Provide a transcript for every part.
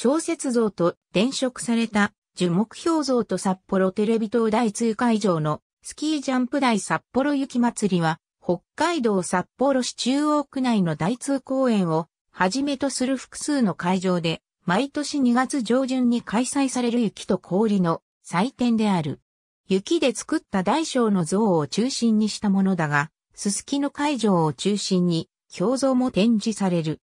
小説像と転職された樹木標像と札幌テレビ塔第2会場のスキージャンプ台札幌雪まつりは北海道札幌市中央区内の大通公園をはじめとする複数の会場で毎年2月上旬に開催される雪と氷の祭典である。雪で作った大小の像を中心にしたものだが、すすきの会場を中心に、表像も展示される。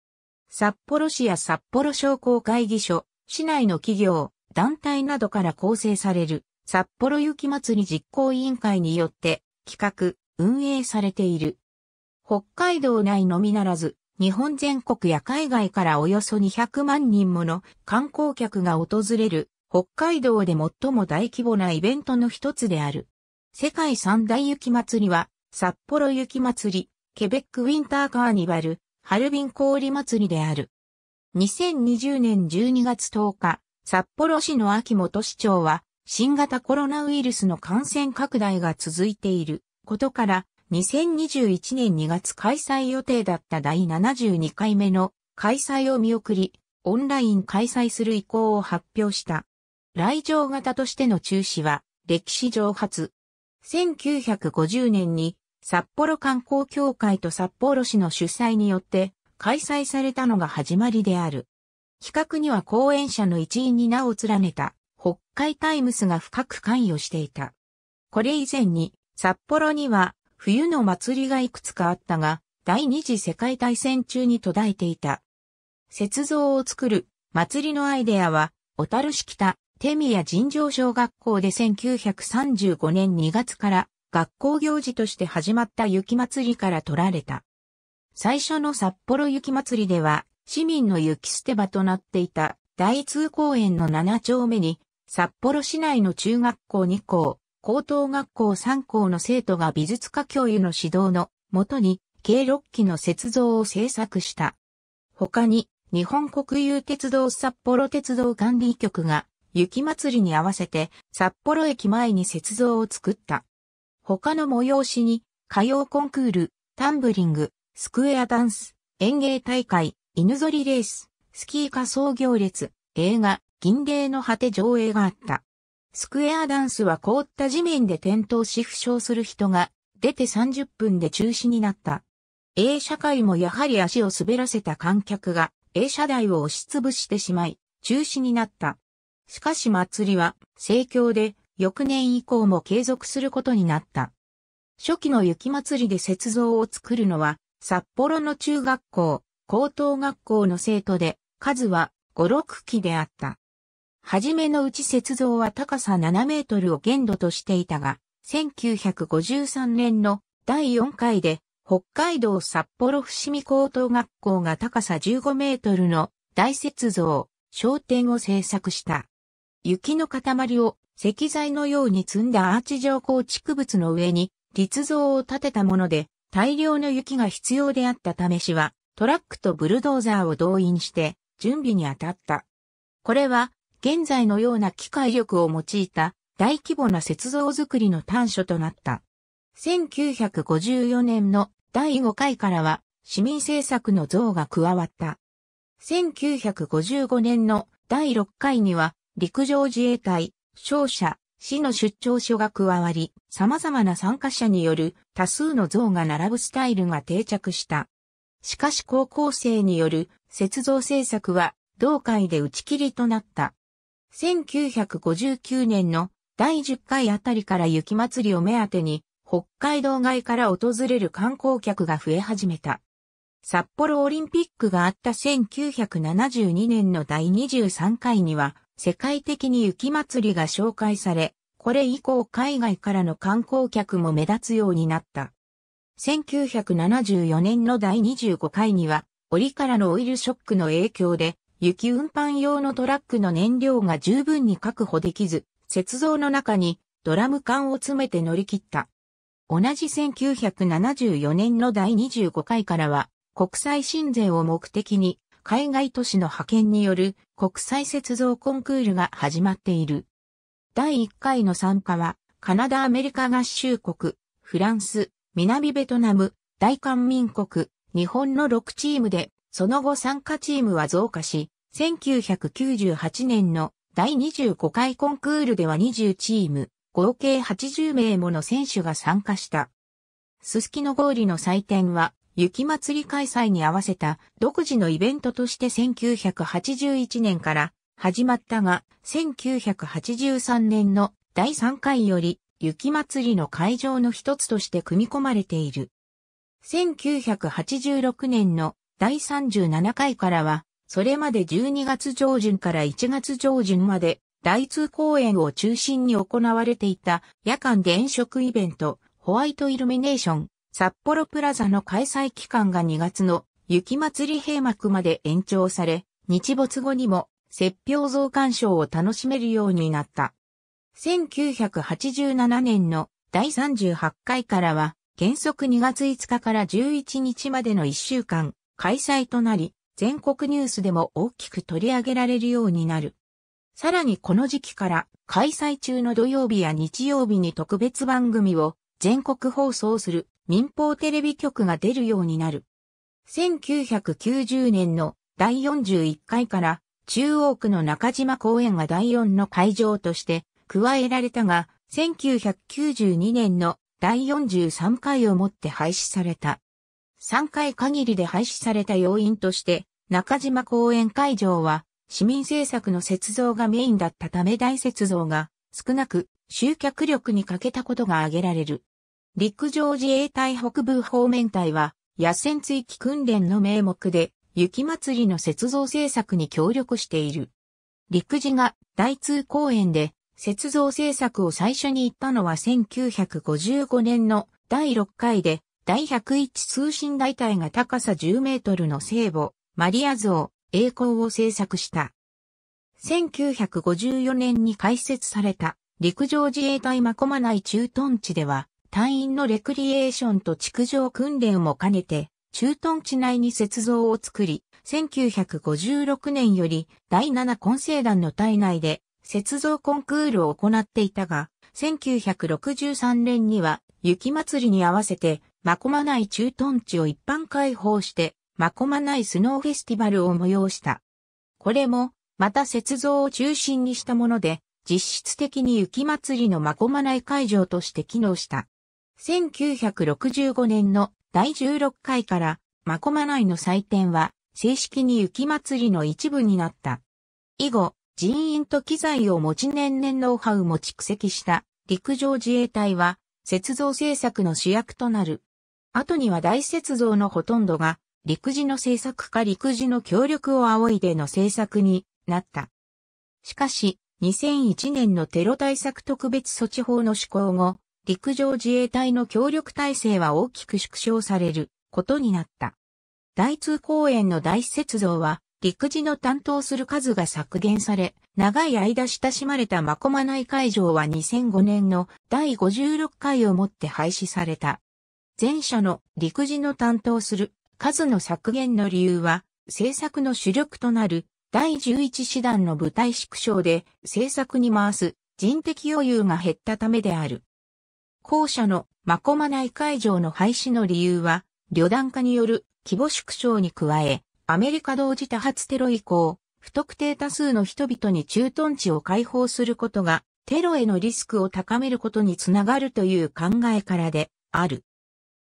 札幌市や札幌商工会議所、市内の企業、団体などから構成される札幌雪まつり実行委員会によって企画、運営されている。北海道内のみならず、日本全国や海外からおよそ200万人もの観光客が訪れる北海道で最も大規模なイベントの一つである。世界三大雪まつりは、札幌雪まつり、ケベックウィンターカーニバル、ハルビン氷祭りである。2020年12月10日、札幌市の秋元市長は、新型コロナウイルスの感染拡大が続いていることから、2021年2月開催予定だった第72回目の開催を見送り、オンライン開催する意向を発表した。来場型としての中止は、歴史上初。1950年に札幌観光協会と札幌市の主催によって開催されたのが始まりである。企画には講演者の一員に名を連ねた北海タイムスが深く関与していた。これ以前に札幌には冬の祭りがいくつかあったが、第二次世界大戦中に途絶えていた。雪像を作る祭りのアイデアは、小樽市北手宮尋常小学校で1935年2月から学校行事として始まった雪まつりから取られた。最初の札幌雪まつりでは、市民の雪捨て場となっていた大通公園の7丁目に、札幌市内の中学校2校、高等学校3校の生徒が美術科教諭の指導のもとに、計6機の雪像を制作した。他に、日本国有鉄道札幌鉄道管理局が、雪まつりに合わせて、札幌駅前に雪像を作った。他の催しに、歌謡コンクール、タンブリング、スクエアダンス、演芸大会、犬ぞりレース、スキー仮装行列、映画、銀霊の果て上映があった。スクエアダンスは凍った地面で転倒し負傷する人が出て30分で中止になった。A 社会もやはり足を滑らせた観客が A 社台を押しつぶしてしまい中止になった。しかし祭りは盛況で翌年以降も継続することになった。初期の雪祭りで雪像を作るのは、札幌の中学校、高等学校の生徒で、数は5、6期であった。はじめのうち雪像は高さ7メートルを限度としていたが、1953年の第4回で、北海道札幌伏見高等学校が高さ15メートルの大雪像、商店を制作した。雪の塊を石材のように積んだアーチ状構築物の上に、立像を建てたもので、大量の雪が必要であったためしは、トラックとブルドーザーを動員して、準備に当たった。これは、現在のような機械力を用いた、大規模な雪像作りの短所となった。1954年の第5回からは、市民政策の像が加わった。1955年の第6回には、陸上自衛隊、商社、市の出張所が加わり、様々な参加者による多数の像が並ぶスタイルが定着した。しかし高校生による雪像制作は同会で打ち切りとなった。1959年の第10回あたりから雪祭りを目当てに、北海道外から訪れる観光客が増え始めた。札幌オリンピックがあった1972年の第23回には、世界的に雪祭りが紹介され、これ以降海外からの観光客も目立つようになった。1974年の第25回には、折からのオイルショックの影響で、雪運搬用のトラックの燃料が十分に確保できず、雪像の中にドラム缶を詰めて乗り切った。同じ1974年の第25回からは、国際親善を目的に海外都市の派遣による国際雪像コンクールが始まっている。第1回の参加は、カナダ・アメリカ合衆国、フランス、南ベトナム、大韓民国、日本の6チームで、その後参加チームは増加し、1998年の第25回コンクールでは20チーム、合計80名もの選手が参加した。すすきの氷の祭典は雪祭り開催に合わせた独自のイベントとして1981年から始まったが、1983年の第3回より雪祭りの会場の一つとして組み込まれている。1986年の第37回からは、それまで12月上旬から1月上旬まで、大通公園を中心に行われていた夜間電飾イベント、ホワイトイルミネーション、札幌プラザの開催期間が2月の雪祭り閉幕まで延長され、日没後にも雪氷増刊賞を楽しめるようになった。1987年の第38回からは、原則2月5日から11日までの1週間、開催となり、全国ニュースでも大きく取り上げられるようになる。さらにこの時期から開催中の土曜日や日曜日に特別番組を全国放送する民放テレビ局が出るようになる。1990年の第41回から中央区の中島公園が第4の会場として加えられたが、1992年の第43回をもって廃止された。3回限りで廃止された要因として、中島公園会場は市民政策の雪像がメインだったため大雪像が少なく集客力に欠けたことが挙げられる。陸上自衛隊北部方面隊は、野戦追記訓練の名目で、雪祭りの雪像制作に協力している。陸自が大通公園で雪像制作を最初に行ったのは1955年の第6回で、第101通信大隊が高さ10メートルの聖母、マリア像、栄光を制作した。1954年に開設された陸上自衛隊マコマ内駐屯地では、隊員のレクリエーションと築城訓練も兼ねて、駐屯地内に雪像を作り、1956年より第7混成団の体内で雪像コンクールを行っていたが、1963年には雪祭りに合わせて、まこまない駐屯地を一般開放して、まこまないスノーフェスティバルを催した。これも、また雪像を中心にしたもので、実質的に雪祭りのまこまない会場として機能した。1965年の第16回から、マコマ内の祭典は、正式に雪祭りの一部になった。以後、人員と機材を持ち年々ノウハウも蓄積した陸上自衛隊は、雪像制作の主役となる。後には大雪像のほとんどが、陸自の制作か陸自の協力を仰いでの制作になった。しかし、2001年のテロ対策特別措置法の施行後、陸上自衛隊の協力体制は大きく縮小されることになった。大通公園の大施設像は、陸自の担当する数が削減され、長い間親しまれたまこまない会場は2005年の第56回をもって廃止された。前者の陸自の担当する数の削減の理由は、政策の主力となる第11師団の部隊縮小で政策に回す人的余裕が減ったためである。校舎のマコマ内会場の廃止の理由は、旅団化による規模縮小に加え、アメリカ同時多発テロ以降、不特定多数の人々に駐屯地を解放することが、テロへのリスクを高めることにつながるという考えからである。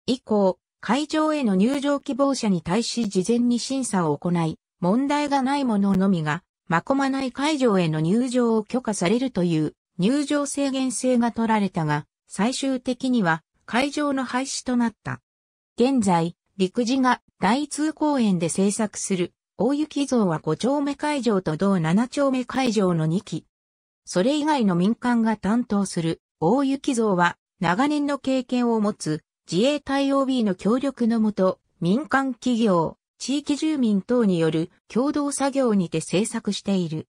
以降、会場への入場希望者に対し事前に審査を行い、問題がないもののみが、まこまない会場への入場を許可されるという入場制限制が取られたが、最終的には会場の廃止となった。現在、陸自が大通公園で制作する大雪像は5丁目会場と同7丁目会場の2期。それ以外の民間が担当する大雪像は長年の経験を持つ自衛隊 OB の協力のもと民間企業、地域住民等による共同作業にて制作している。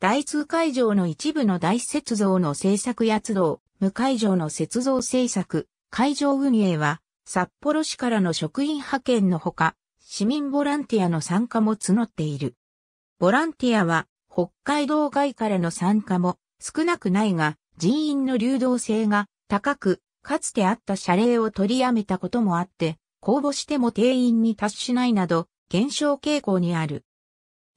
大通会場の一部の大雪像の制作や活動、無会場の雪像政策、会場運営は、札幌市からの職員派遣のほか、市民ボランティアの参加も募っている。ボランティアは、北海道外からの参加も少なくないが、人員の流動性が高く、かつてあった謝礼を取りやめたこともあって、公募しても定員に達しないなど、減少傾向にある。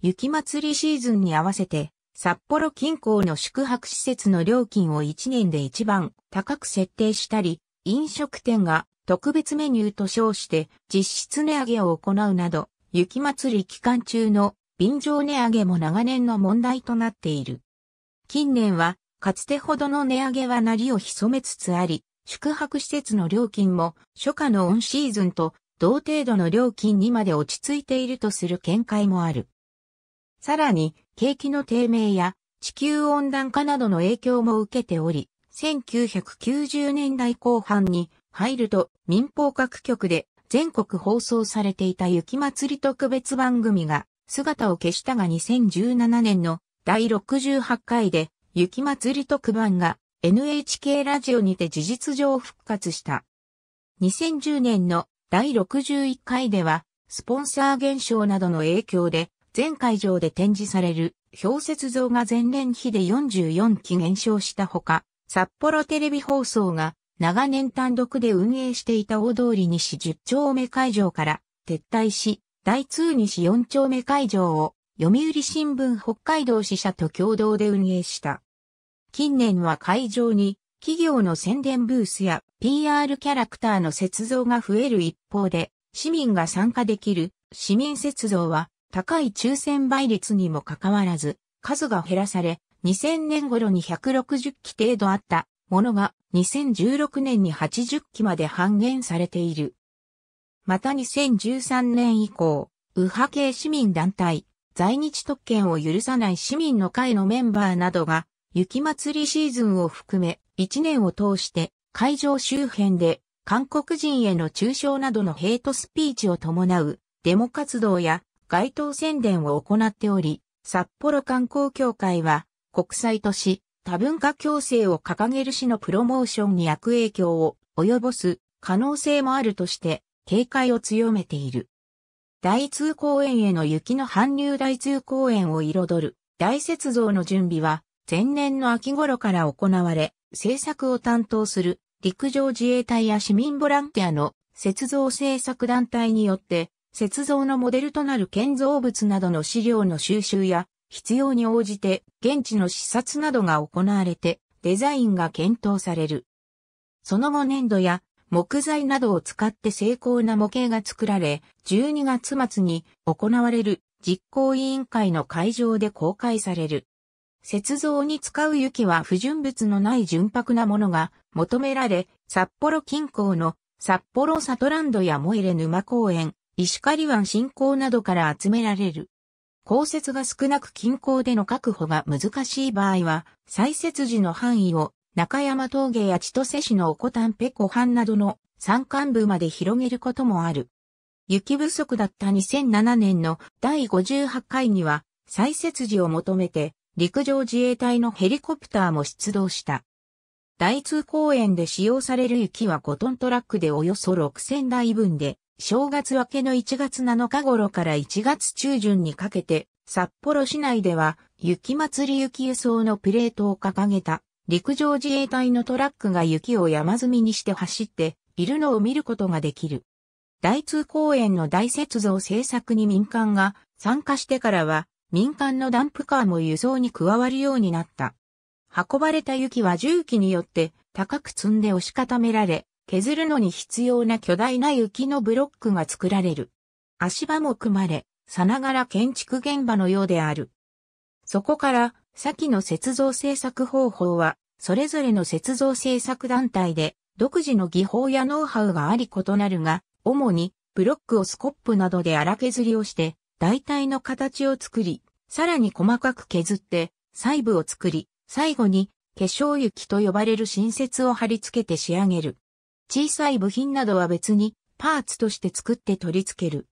雪祭りシーズンに合わせて、札幌近郊の宿泊施設の料金を1年で一番高く設定したり、飲食店が特別メニューと称して実質値上げを行うなど、雪祭り期間中の便乗値上げも長年の問題となっている。近年は、かつてほどの値上げはなりを潜めつつあり、宿泊施設の料金も初夏のオンシーズンと同程度の料金にまで落ち着いているとする見解もある。さらに、景気の低迷や地球温暖化などの影響も受けており、1990年代後半に入ると民放各局で全国放送されていた雪祭り特別番組が姿を消したが2017年の第68回で雪祭り特番が NHK ラジオにて事実上復活した。2010年の第61回ではスポンサー減少などの影響で全会場で展示される氷雪像が前年比で44期減少したほか、札幌テレビ放送が長年単独で運営していた大通り西10丁目会場から撤退し、大通西4丁目会場を読売新聞北海道支社と共同で運営した。近年は会場に企業の宣伝ブースや PR キャラクターの雪像が増える一方で、市民が参加できる市民雪像は高い抽選倍率にもかかわらず、数が減らされ、2000年頃に160期程度あったものが2016年に80期まで半減されている。また2013年以降、右派系市民団体、在日特権を許さない市民の会のメンバーなどが、雪祭りシーズンを含め、1年を通して会場周辺で韓国人への中傷などのヘイトスピーチを伴うデモ活動や街頭宣伝を行っており、札幌観光協会は国際都市多文化共生を掲げる市のプロモーションに悪影響を及ぼす可能性もあるとして警戒を強めている。大通公園への雪の搬入大通公園を彩る大雪像の準備は前年の秋頃から行われ、制作を担当する陸上自衛隊や市民ボランティアの雪像制作団体によって雪像のモデルとなる建造物などの資料の収集や、必要に応じて現地の視察などが行われて、デザインが検討される。その後粘土や木材などを使って精巧な模型が作られ、12月末に行われる実行委員会の会場で公開される。雪像に使う雪は不純物のない純白なものが求められ、札幌近郊の札幌サトランドやモエレ沼公園、石狩湾侵攻などから集められる。降雪が少なく近郊での確保が難しい場合は、採雪時の範囲を中山峠や千歳市のおこたんぺこ畔などの山間部まで広げることもある。雪不足だった2007年の第58回には、採雪時を求めて陸上自衛隊のヘリコプターも出動した。大通公園で使用される雪は5トントラックでおよそ6000台分で、正月明けの1月7日頃から1月中旬にかけて、札幌市内では、雪祭り雪輸送のプレートを掲げた、陸上自衛隊のトラックが雪を山積みにして走っているのを見ることができる。大通公園の大雪像制作に民間が参加してからは、民間のダンプカーも輸送に加わるようになった。運ばれた雪は重機によって高く積んで押し固められ、削るのに必要な巨大な雪のブロックが作られる。足場も組まれ、さながら建築現場のようである。そこから、先の雪像制作方法は、それぞれの雪像制作団体で、独自の技法やノウハウがあり異なるが、主に、ブロックをスコップなどで荒削りをして、大体の形を作り、さらに細かく削って、細部を作り、最後に、化粧雪と呼ばれる新雪を貼り付けて仕上げる。小さい部品などは別にパーツとして作って取り付ける。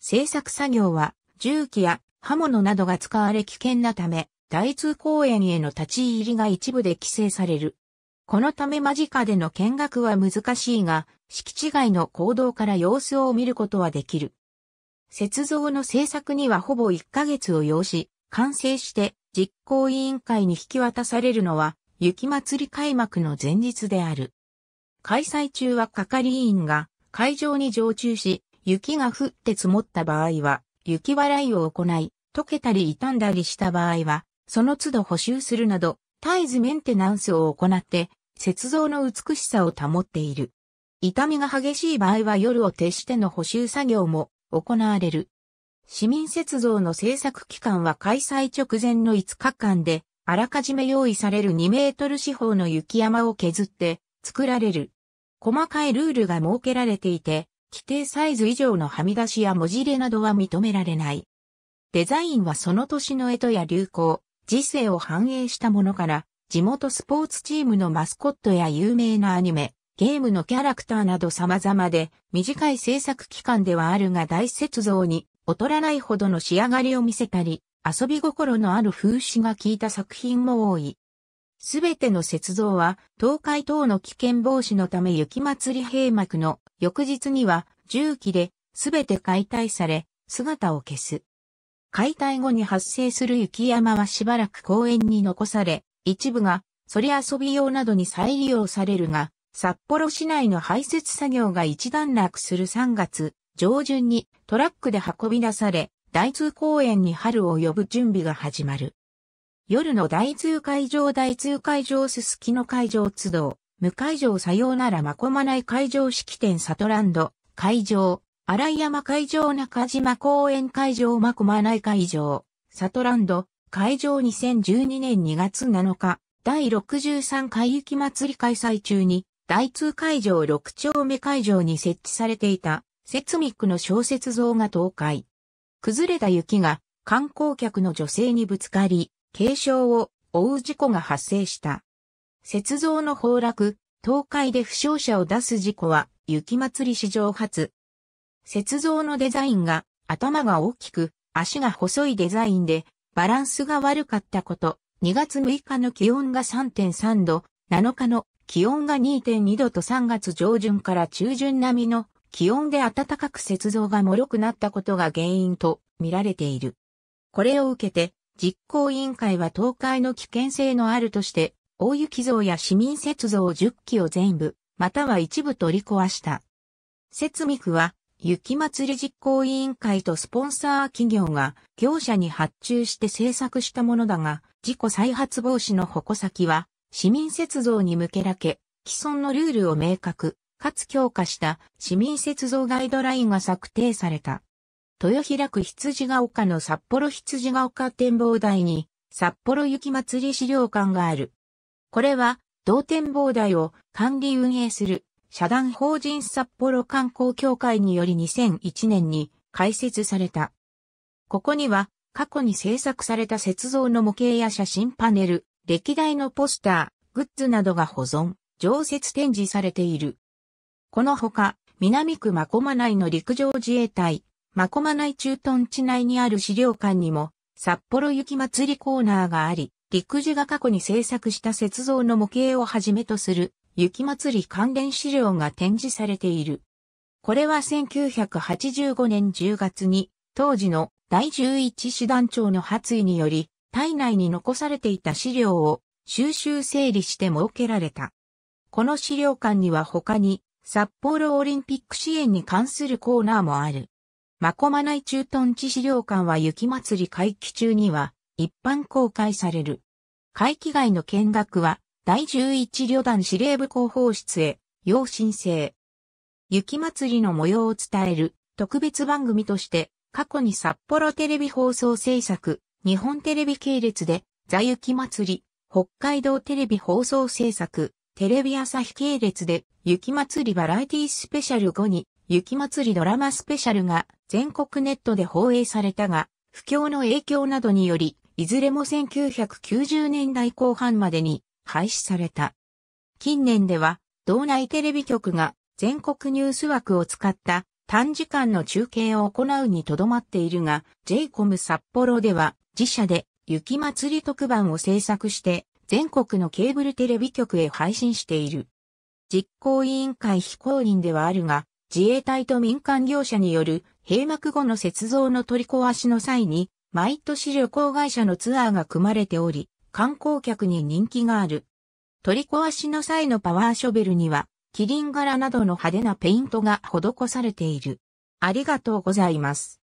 製作作業は重機や刃物などが使われ危険なため、大通公園への立ち入りが一部で規制される。このため間近での見学は難しいが、敷地外の行動から様子を見ることはできる。雪像の制作にはほぼ1ヶ月を要し、完成して実行委員会に引き渡されるのは、雪祭り開幕の前日である。開催中は係員が会場に常駐し、雪が降って積もった場合は、雪払いを行い、溶けたり傷んだりした場合は、その都度補修するなど、絶えずメンテナンスを行って、雪像の美しさを保っている。痛みが激しい場合は夜を徹しての補修作業も行われる。市民雪像の制作期間は開催直前の5日間で、あらかじめ用意される2メートル四方の雪山を削って、作られる。細かいルールが設けられていて、規定サイズ以上のはみ出しや文字入れなどは認められない。デザインはその年の干支や流行、時世を反映したものから、地元スポーツチームのマスコットや有名なアニメ、ゲームのキャラクターなど様々で、短い制作期間ではあるが大雪像に劣らないほどの仕上がりを見せたり、遊び心のある風刺が効いた作品も多い。すべての雪像は、東海等の危険防止のため雪祭り閉幕の翌日には、重機で、すべて解体され、姿を消す。解体後に発生する雪山はしばらく公園に残され、一部が、そり遊び用などに再利用されるが、札幌市内の排雪作業が一段落する3月上旬にトラックで運び出され、大通公園に春を呼ぶ準備が始まる。夜の大通会場大通会場すすきの会場都道、無会場さようならまこまない会場式典サトランド、会場、荒山会場中島公園会場まこまない会場、サトランド、会場2012年2月7日、第63回雪祭り開催中に、大通会場6丁目会場に設置されていた、セツミックの小説像が倒壊。崩れた雪が観光客の女性にぶつかり、軽傷を負う事故が発生した。雪像の崩落、倒壊で負傷者を出す事故は雪祭り史上初。雪像のデザインが頭が大きく、足が細いデザインでバランスが悪かったこと、2月6日の気温が3.3度、7日の気温が2.2度と3月上旬から中旬並みの気温で暖かく雪像が脆くなったことが原因と見られている。これを受けて実行委員会は倒壊の危険性のあるとして、大雪像や市民雪像10基を全部、または一部取り壊した。雪見区は、雪祭り実行委員会とスポンサー企業が業者に発注して制作したものだが、事故再発防止の矛先は、市民雪像に向けらけ、既存のルールを明確、かつ強化した市民雪像ガイドラインが策定された。豊平区羊ヶ丘の札幌羊ヶ丘展望台に、札幌雪まつり資料館がある。これは、同展望台を管理運営する、社団法人札幌観光協会により2001年に開設された。ここには、過去に制作された雪像の模型や写真パネル、歴代のポスター、グッズなどが保存、常設展示されている。このほか、南区真駒内の陸上自衛隊、マコマ内駐屯地内にある資料館にも、札幌雪まつりコーナーがあり、陸自が過去に制作した雪像の模型をはじめとする雪まつり関連資料が展示されている。これは1985年10月に、当時の第11師団長の発意により、体内に残されていた資料を収集整理して設けられた。この資料館には他に、札幌オリンピック支援に関するコーナーもある。マコマ内駐屯地資料館は雪祭り会期中には一般公開される。会期外の見学は第11旅団司令部広報室へ要申請。雪祭りの模様を伝える特別番組として過去に札幌テレビ放送制作、日本テレビ系列で座雪祭り、北海道テレビ放送制作、テレビ朝日系列で雪祭りバラエティスペシャル後に雪祭りドラマスペシャルが全国ネットで放映されたが、不況の影響などにより、いずれも1990年代後半までに廃止された。近年では、道内テレビ局が全国ニュース枠を使った短時間の中継を行うにとどまっているが、JCOM 札幌では自社で雪祭り特番を制作して全国のケーブルテレビ局へ配信している。実行委員会非公認ではあるが、自衛隊と民間業者による閉幕後の雪像の取り壊しの際に、毎年旅行会社のツアーが組まれており、観光客に人気がある。取り壊しの際のパワーショベルには、キリン柄などの派手なペイントが施されている。ありがとうございます。